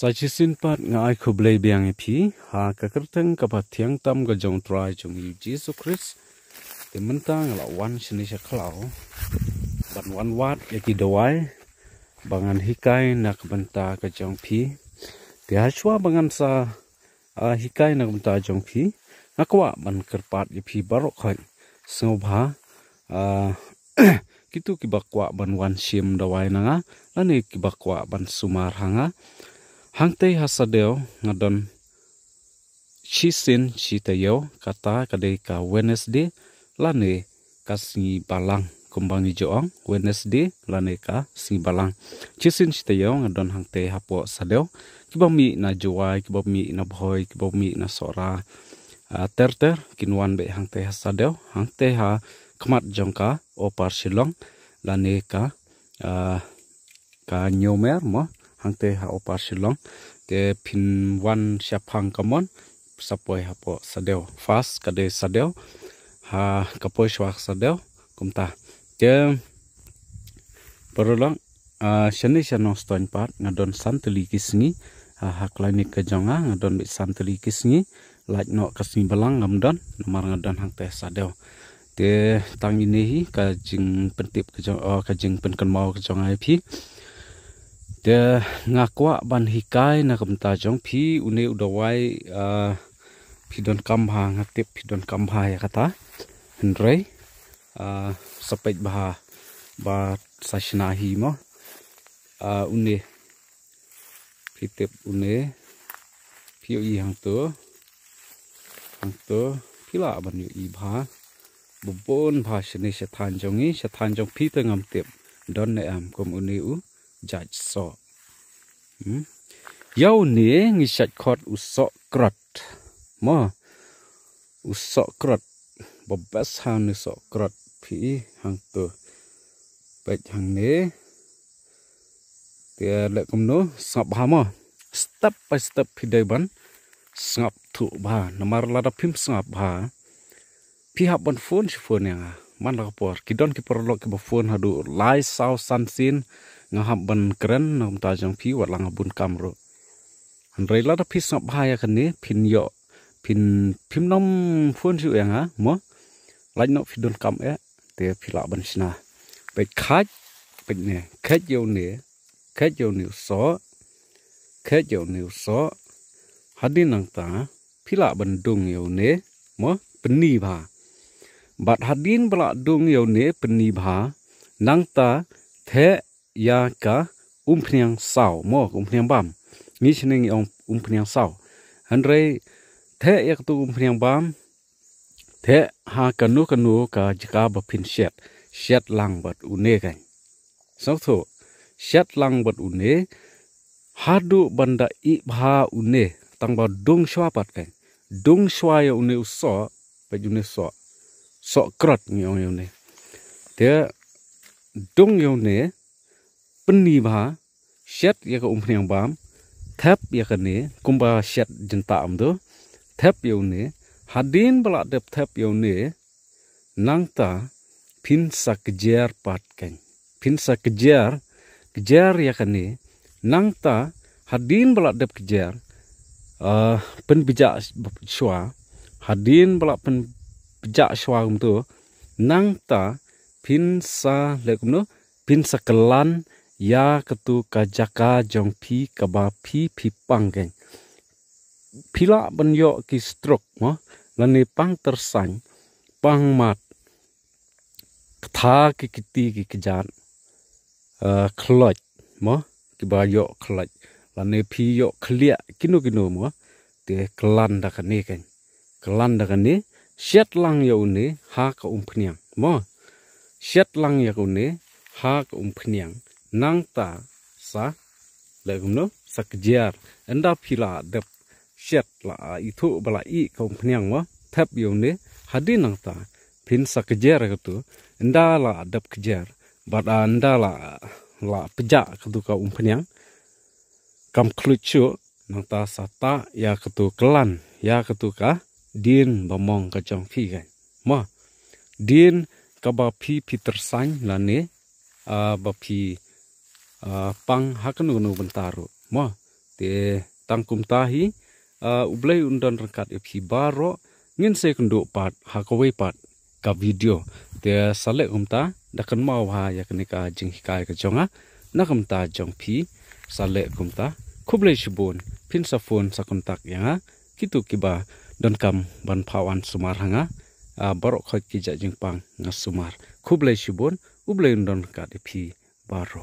sajisin pat nga kublai biang epi ha ka kapatiang tam ga jong trai jong yu jesus christ di mentang la wan sini e sa ban wan wat yaki dawai bangan hikai nak benta ka jong pi di ha bangan sa a hikai nak benta jong phi nakwa ban kerpat epi phi barok khoi ha a kitu kibakwa ban wan sim dawai nanga lani kibakwa ban sumar hanga Hangte hasadeo ngadon chisin chitayo kata kade ka Wednesday lane kasni balang kumbangi joang Wednesday lane ka singi balang chisin chitayo ngadon hangtei hapo sadeo kibami na juwai kibami na boy kibami na sora uh, ah, terter kinwan be hangte hasadeo hangtei ha kamat jongka opar silong lane ka ah, ka nyomer mo hangte ha opa shilong ke pin wan siapang kamon sapoi po sadeo fast kade sadeo ha kapoi swak sadeo kumta ke perolong shani shano stoin pat ngadon santeli kisngi hak haklani ke jonga ngadon bi santeli kisngi laj no kasni belang ngamdon namar ngadon hangte sadeo ke tang ini ka jing pentip ke jong ka jing pen kan mau ke jonga pi te ngakwa ban hikai na kamta jong phi une udawai phi don kam ha ngate phi don kam ha ya kata hendrei sapet bah ba ba sashna hi mo une phi tep une phi i hang to hang to phi la ban yu i ba, bubon ba shne shathan jongi shathan jong phi ta ngam tep don ne am kom une u ចាច់សកយោនេះងិឆាច់ខត់ឧសកក្រត់មកឧសកក្រត់បបេសហានឧសកក្រត់ភីហាងទៅពេចហាងនេះតែលក្ខំនោះស្ងប់ហាមក step by step ពីដៃបានស្ងប់ធុបាណមរឡាដភីមស្ងប់ហាភីហាប់បានហ្វូនឈ្វូនយ៉ាងណាมันរកពរគីដនគីប្រឡកគីបហ្វូនហដូឡាយសៅសាន់ស៊ីនងហបបានក្រិននំតាចងភីវឡងបុនកំរហានរៃឡាតភីសបហាយកនេះភិនយោភិនភិមនំហ្វូនជូយ៉ាងហ៎មកឡាញ់ណូភីដនកំអេទេភីឡាបានស្នាពេចខាច់ពេចនេះខេចយោនេះខេចយោនេះសោខេចយោនេះសោហាឌីនងតាភីឡាបានដងយោនេះមកបនីបា bat hadin bala dung yaune penibha nangta the ya ka umpniang sau mo umpniang bam ni chineng yong umpniang sau andre the yak tu umpniang bam the ha kanu kanu ka jika ba pin shet shet lang bat une kai sau tho shet lang bat une hadu banda i bha une tang ba dung shwa pat kai dung shwa ya une uso pa june so sok krot yong yong ne Dia dong yong ne peni ba shet ya ka um yang bam tap ya ka ne kumba shet jenta am do tap yong ne hadin bala dep tap yong ne nang ta pin sak jer pat keng pin sak jer kejar ya ka ne nang ta hadin bala dep kejar uh, ah, pen bijak shua hadin bala pen pejak syuarum tu nang ta pin lekum no pin sa kelan ya ketu kajaka jong pi kaba pi pi panggeng pila ben yo ki strok mo lani pang tersang pang mat tha ki kiti ki kejan eh, khloj mo ki ba yo khloj lani pi yo khlia kinu kinu mo te kelan da kane kan kelan da Shet lang ya une ha ka umpniang. Mo. Shet lang ya une ha ka umpniang. Nang ta sa legum no sakjiar. Enda pila dep shet la itu bala i ka umpniang mo. Tep ya une hadi nang ta. Pin sakjiar ka tu. Enda la dep kejar. Bat anda la la pejak um ya ka tu ka umpniang. Kam klucu nang ta sata ya ketu kelan ya ketu ka din bamong ka chong phi gai ma din ka ba phi peter sang la ne ba phi pang hakanu nu bentaru ma te tangkum tahi a ublai undan rekat e phi baro ngin se kundu pat hakawai pat ka video te sale um ta. dakan mau ha yakni ka jing hikai ka chonga nakam ta jong phi sale ta khublai shibun pin sa phone sa kontak yanga kitu kibah don kam ban Pawan sumar hanga a borok khoi ki ja pang nga sumar khublai sibon ublai don ka de phi baro